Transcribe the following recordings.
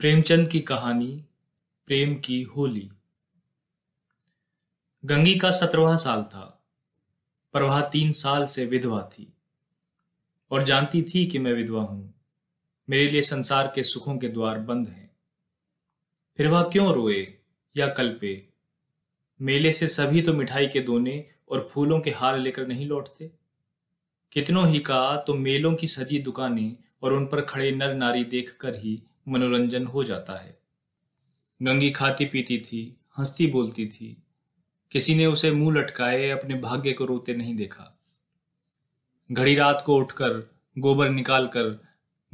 प्रेमचंद की कहानी प्रेम की होली गंगी का सत्रवा साल था पर वह तीन साल से विधवा थी और जानती थी कि मैं विधवा हूं मेरे लिए संसार के सुखों के द्वार बंद हैं फिर वह क्यों रोए या कल्पे मेले से सभी तो मिठाई के दोने और फूलों के हार लेकर नहीं लौटते कितनों ही का तो मेलों की सजी दुकानें और उन पर खड़े नर नारी देखकर ही मनोरंजन हो जाता है गंगी खाती पीती थी हंसती बोलती थी किसी ने उसे मुंह लटकाए अपने भाग्य को रोते नहीं देखा घड़ी रात को उठकर गोबर निकालकर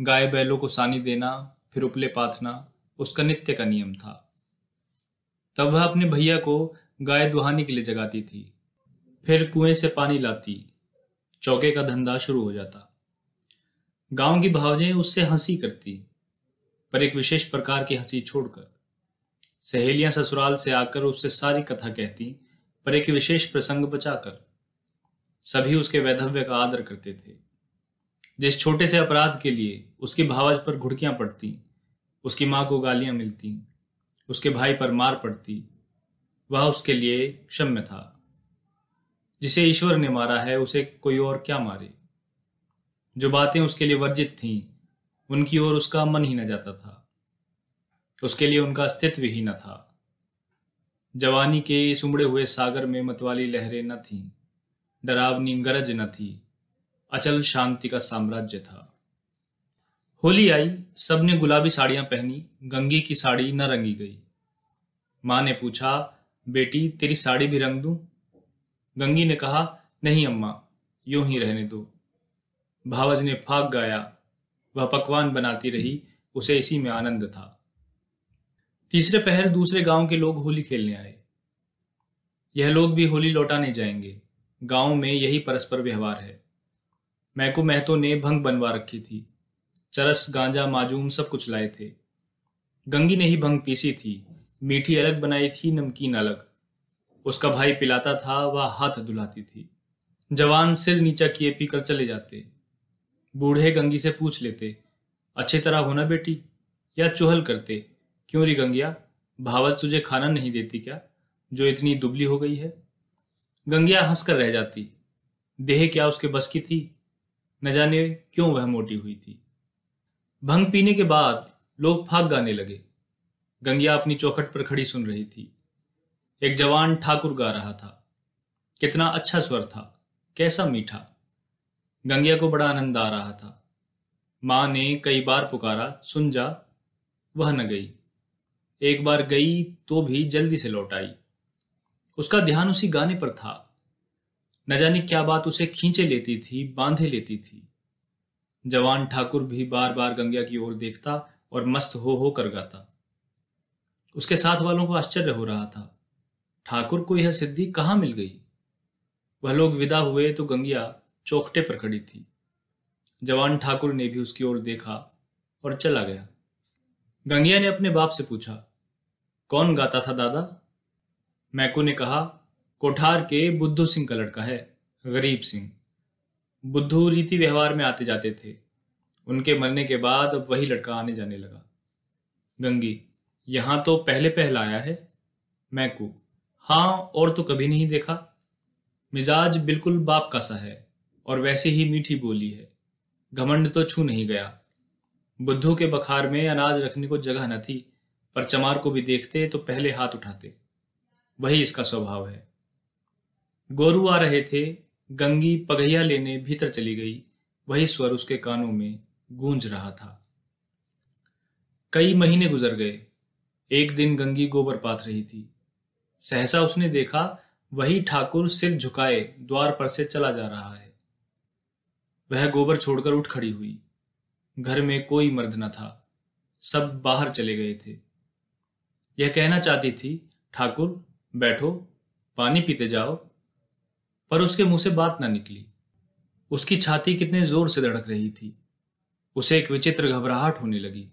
गाय बैलों को सानी देना फिर उपले पाथना उसका नित्य का नियम था तब वह अपने भैया को गाय दुहाने के लिए जगाती थी फिर कुएं से पानी लाती चौके का धंधा शुरू हो जाता गांव की भावजें उससे हंसी करती पर एक विशेष प्रकार की हंसी छोड़कर सहेलियां ससुराल से आकर उससे सारी कथा कहती पर एक विशेष प्रसंग बचाकर सभी उसके वैधव्य का आदर करते थे जिस छोटे से अपराध के लिए उसकी भावज पर घुड़कियां पड़ती उसकी माँ को गालियां मिलती उसके भाई पर मार पड़ती वह उसके लिए क्षम्य था जिसे ईश्वर ने मारा है उसे कोई और क्या मारे जो बातें उसके लिए वर्जित थीं उनकी ओर उसका मन ही न जाता था उसके लिए उनका अस्तित्व ही न था जवानी के इस उमड़े हुए सागर में मतवाली लहरें न थीं डरावनी गरज न थी अचल शांति का साम्राज्य था होली आई सबने गुलाबी साड़ियां पहनी गंगी की साड़ी न रंगी गई माँ ने पूछा बेटी तेरी साड़ी भी रंग दू गंगी ने कहा नहीं अम्मा यूं ही रहने दो भावज ने फाग गाया वह पकवान बनाती रही उसे इसी में आनंद था तीसरे पहर दूसरे गांव के लोग होली खेलने आए यह लोग भी होली लौटाने जाएंगे गांव में यही परस्पर व्यवहार है मैको महतो ने भंग बनवा रखी थी चरस गांजा माजूम सब कुछ लाए थे गंगी ने ही भंग पीसी थी मीठी अलग बनाई थी नमकीन अलग उसका भाई पिलाता था वह हाथ धुलाती थी जवान सिर नीचा किए पीकर चले जाते बूढ़े गंगी से पूछ लेते अच्छी तरह होना बेटी या चुहल करते क्यों री गंगिया भावज तुझे खाना नहीं देती क्या जो इतनी दुबली हो गई है गंगिया हंसकर रह जाती देह क्या उसके बस की थी न जाने क्यों वह मोटी हुई थी भंग पीने के बाद लोग फाग गाने लगे गंगिया अपनी चौखट पर खड़ी सुन रही थी एक जवान ठाकुर गा रहा था कितना अच्छा स्वर था कैसा मीठा गंगिया को बड़ा आनंद आ रहा था माँ ने कई बार पुकारा सुन जा वह न गई एक बार गई तो भी जल्दी से लौट आई उसका ध्यान उसी गाने पर था न जाने क्या बात उसे खींचे लेती थी बांधे लेती थी जवान ठाकुर भी बार बार गंगिया की ओर देखता और मस्त हो हो कर गाता उसके साथ वालों को आश्चर्य हो रहा था ठाकुर को यह सिद्धि कहाँ मिल गई वह लोग विदा हुए तो गंगिया चौकटे पर खड़ी थी जवान ठाकुर ने भी उसकी ओर देखा और चला गया गंगिया ने अपने बाप से पूछा कौन गाता था दादा मैको ने कहा कोठार के बुद्धू सिंह का लड़का है गरीब सिंह बुद्धू रीति व्यवहार में आते जाते थे उनके मरने के बाद अब वही लड़का आने जाने लगा गंगी यहां तो पहले पहल आया है मैकू हां और तो कभी नहीं देखा मिजाज बिल्कुल बाप का सा है और वैसे ही मीठी बोली है घमंड तो छू नहीं गया बुद्धू के बखार में अनाज रखने को जगह न थी पर चमार को भी देखते तो पहले हाथ उठाते वही इसका स्वभाव है गोरू आ रहे थे गंगी पगैया लेने भीतर चली गई वही स्वर उसके कानों में गूंज रहा था कई महीने गुजर गए एक दिन गंगी गोबर पात रही थी सहसा उसने देखा वही ठाकुर सिर झुकाए द्वार पर से चला जा रहा है वह गोबर छोड़कर उठ खड़ी हुई घर में कोई मर्द न था सब बाहर चले गए थे यह कहना चाहती थी ठाकुर बैठो पानी पीते जाओ पर उसके मुंह से बात ना निकली उसकी छाती कितने जोर से धड़क रही थी उसे एक विचित्र घबराहट होने लगी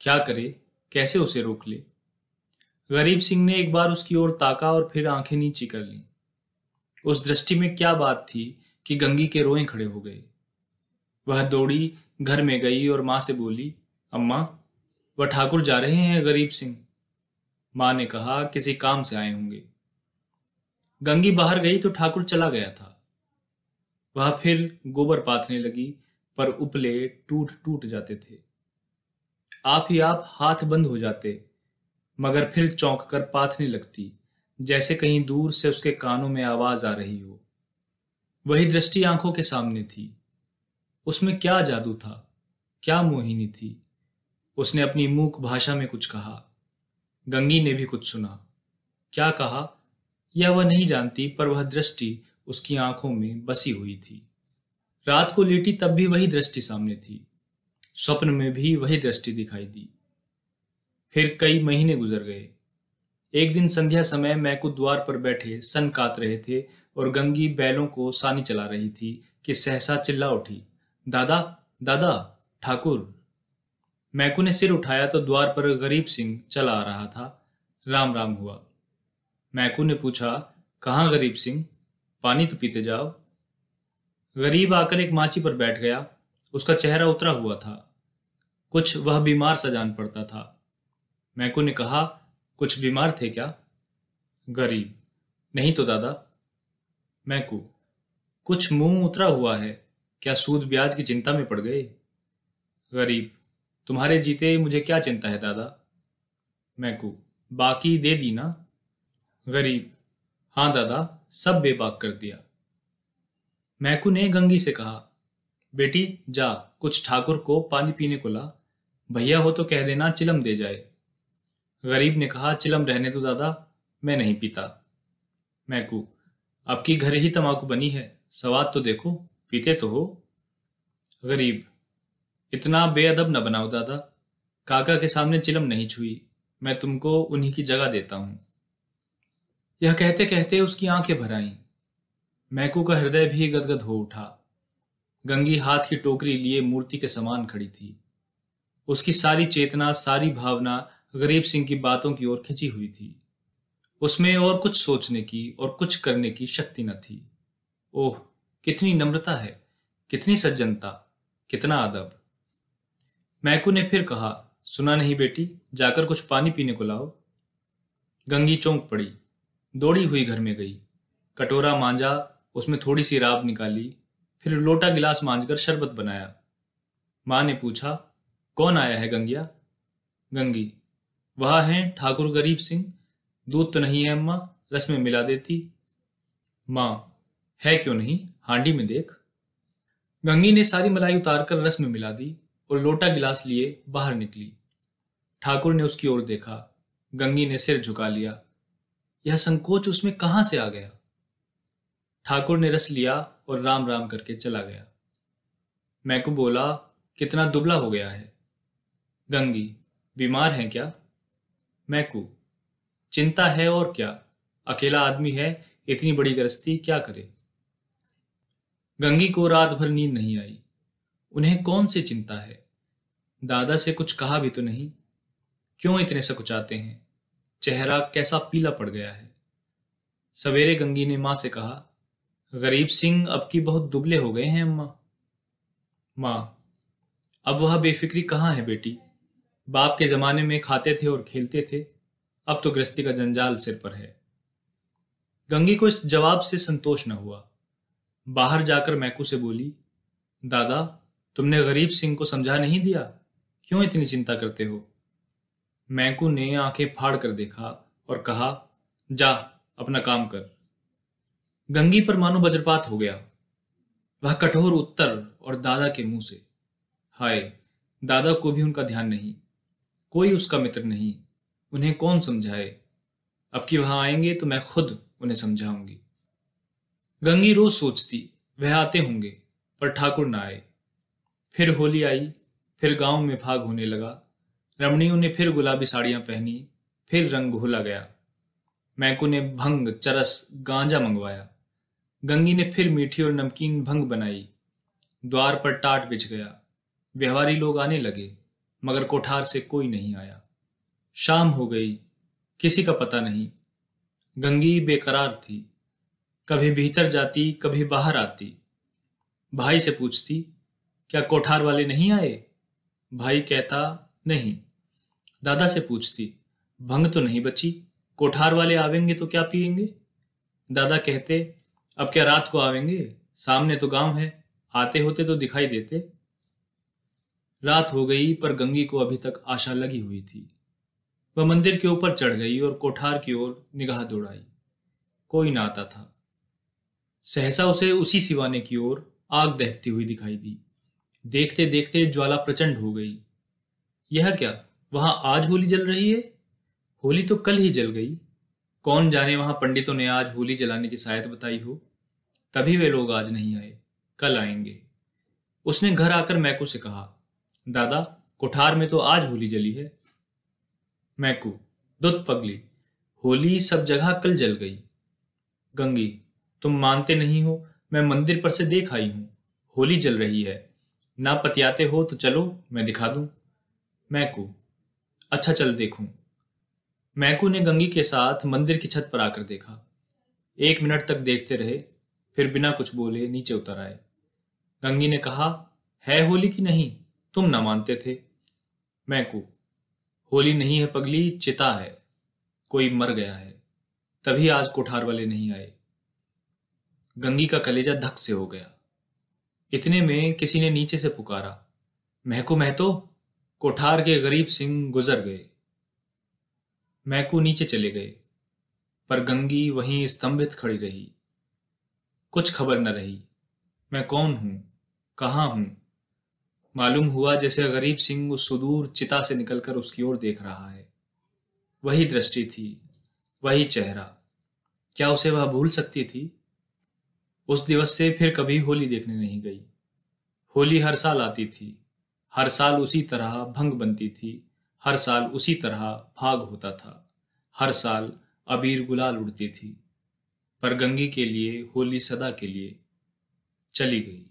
क्या करे कैसे उसे रोक ले गरीब सिंह ने एक बार उसकी ओर ताका और फिर आंखें नीची कर ली उस दृष्टि में क्या बात थी कि गंगी के रोए खड़े हो गए वह दौड़ी घर में गई और माँ से बोली अम्मा वह ठाकुर जा रहे हैं गरीब सिंह माँ ने कहा किसी काम से आए होंगे गंगी बाहर गई तो ठाकुर चला गया था वह फिर गोबर पाथने लगी पर उपले टूट टूट जाते थे आप ही आप हाथ बंद हो जाते मगर फिर चौंक कर पाथने लगती जैसे कहीं दूर से उसके कानों में आवाज आ रही हो वही दृष्टि आंखों के सामने थी उसमें क्या जादू था क्या मोहिनी थी उसने अपनी मूक भाषा में कुछ कहा गंगी ने भी कुछ सुना क्या कहा यह वह नहीं जानती पर वह दृष्टि उसकी आंखों में बसी हुई थी रात को लेटी तब भी वही दृष्टि सामने थी स्वप्न में भी वही दृष्टि दिखाई दी फिर कई महीने गुजर गए एक दिन संध्या समय मैकू द्वार पर बैठे सन काट रहे थे और गंगी बैलों को सानी चला रही थी कि सहसा चिल्ला उठी दादा दादा ठाकुर मैकू ने सिर उठाया तो द्वार पर गरीब सिंह चला आ रहा था राम राम हुआ मैकू ने पूछा कहाँ गरीब सिंह पानी तो पीते जाओ गरीब आकर एक माची पर बैठ गया उसका चेहरा उतरा हुआ था कुछ वह बीमार सा जान पड़ता था मैकू ने कहा कुछ बीमार थे क्या गरीब नहीं तो दादा मैकू कुछ मुंह उतरा हुआ है क्या सूद ब्याज की चिंता में पड़ गए गरीब तुम्हारे जीते मुझे क्या चिंता है दादा मैकू बाकी दे दी ना गरीब हाँ दादा सब बेबाक कर दिया मैकू ने गंगी से कहा बेटी जा कुछ ठाकुर को पानी पीने को ला भैया हो तो कह देना चिलम दे जाए गरीब ने कहा चिलम रहने दो दादा मैं नहीं पीता मैकू आपकी घर ही तमाकू बनी है सवाद तो देखो पीते तो हो गरीब इतना बेअदब न बनाओ दादा काका के सामने चिलम नहीं छुई मैं तुमको उन्हीं की जगह देता हूं यह कहते कहते उसकी आंखें भर आईं मैकू का हृदय भी गदगद हो उठा गंगी हाथ की टोकरी लिए मूर्ति के समान खड़ी थी उसकी सारी चेतना सारी भावना गरीब सिंह की बातों की ओर खिंची हुई थी उसमें और कुछ सोचने की और कुछ करने की शक्ति न थी ओह कितनी नम्रता है कितनी सज्जनता कितना अदब मैकू ने फिर कहा सुना नहीं बेटी जाकर कुछ पानी पीने को लाओ गंगी चौंक पड़ी दौड़ी हुई घर में गई कटोरा मांझा उसमें थोड़ी सी राब निकाली फिर लोटा गिलास मांझकर शरबत बनाया माँ ने पूछा कौन आया है गंगिया गंगी वह हैं ठाकुर गरीब सिंह दूध तो नहीं है अम्मा रस में मिला देती माँ है क्यों नहीं हांडी में देख गंगी ने सारी मलाई उतारकर रस में मिला दी और लोटा गिलास लिए बाहर निकली ठाकुर ने उसकी ओर देखा गंगी ने सिर झुका लिया यह संकोच उसमें कहां से आ गया ठाकुर ने रस लिया और राम राम करके चला गया मैं को बोला कितना दुबला हो गया है गंगी बीमार है क्या मैकू चिंता है और क्या अकेला आदमी है इतनी बड़ी गृहस्थी क्या करे गंगी को रात भर नींद नहीं आई उन्हें कौन सी चिंता है दादा से कुछ कहा भी तो नहीं क्यों इतने सकुचाते हैं चेहरा कैसा पीला पड़ गया है सवेरे गंगी ने मां से कहा गरीब सिंह अब की बहुत दुबले हो गए हैं अम्मा मां अब वह बेफिक्री कहाँ है बेटी बाप के जमाने में खाते थे और खेलते थे अब तो गृहस्थी का जंजाल सिर पर है गंगी को इस जवाब से संतोष न हुआ बाहर जाकर मैकू से बोली दादा तुमने गरीब सिंह को समझा नहीं दिया क्यों इतनी चिंता करते हो मैकू ने आंखें फाड़ कर देखा और कहा जा अपना काम कर गंगी पर मानो वज्रपात हो गया वह कठोर उत्तर और दादा के मुंह से हाय दादा को भी उनका ध्यान नहीं कोई उसका मित्र नहीं उन्हें कौन समझाए अब कि वहां आएंगे तो मैं खुद उन्हें समझाऊंगी गंगी रोज सोचती वह आते होंगे पर ठाकुर ना आए फिर होली आई फिर गांव में भाग होने लगा रमणियों ने फिर गुलाबी साड़ियां पहनी फिर रंग घोला गया मैकू ने भंग चरस गांजा मंगवाया गंगी ने फिर मीठी और नमकीन भंग बनाई द्वार पर टाट बिछ गया व्यवहारी लोग आने लगे मगर कोठार से कोई नहीं आया शाम हो गई किसी का पता नहीं गंगी बेकरार थी कभी भीतर जाती कभी बाहर आती भाई से पूछती क्या कोठार वाले नहीं आए भाई कहता नहीं दादा से पूछती भंग तो नहीं बची कोठार वाले आवेंगे तो क्या पिएंगे दादा कहते अब क्या रात को आवेंगे सामने तो गांव है आते होते तो दिखाई देते रात हो गई पर गंगी को अभी तक आशा लगी हुई थी वह मंदिर के ऊपर चढ़ गई और कोठार की ओर निगाह दौड़ाई कोई ना आता था सहसा उसे उसी सिवाने की ओर आग दहकती हुई दिखाई दी देखते देखते ज्वाला प्रचंड हो गई यह क्या वहां आज होली जल रही है होली तो कल ही जल गई कौन जाने वहां पंडितों ने आज होली जलाने की शायद बताई हो तभी वे लोग आज नहीं आए कल आएंगे उसने घर आकर मैकू से कहा दादा कोठार में तो आज होली जली है मैकू दुत पगली होली सब जगह कल जल गई गंगी तुम मानते नहीं हो मैं मंदिर पर से देख आई हूं होली जल रही है ना पतियाते हो तो चलो मैं दिखा दूं मैकू अच्छा चल देखूं मैकू ने गंगी के साथ मंदिर की छत पर आकर देखा एक मिनट तक देखते रहे फिर बिना कुछ बोले नीचे उतर आए गंगी ने कहा है होली कि नहीं तुम ना मानते थे मैकू होली नहीं है पगली चिता है कोई मर गया है तभी आज कोठार वाले नहीं आए गंगी का कलेजा धक से हो गया इतने में किसी ने नीचे से पुकारा महकू महतो कोठार के गरीब सिंह गुजर गए महकू नीचे चले गए पर गंगी वहीं स्तंभित खड़ी रही कुछ खबर न रही मैं कौन हूं कहाँ हूं मालूम हुआ जैसे गरीब सिंह उस सुदूर चिता से निकलकर उसकी ओर देख रहा है वही दृष्टि थी वही चेहरा क्या उसे वह भूल सकती थी उस दिवस से फिर कभी होली देखने नहीं गई होली हर साल आती थी हर साल उसी तरह भंग बनती थी हर साल उसी तरह भाग होता था हर साल अबीर गुलाल उड़ती थी पर गंगी के लिए होली सदा के लिए चली गई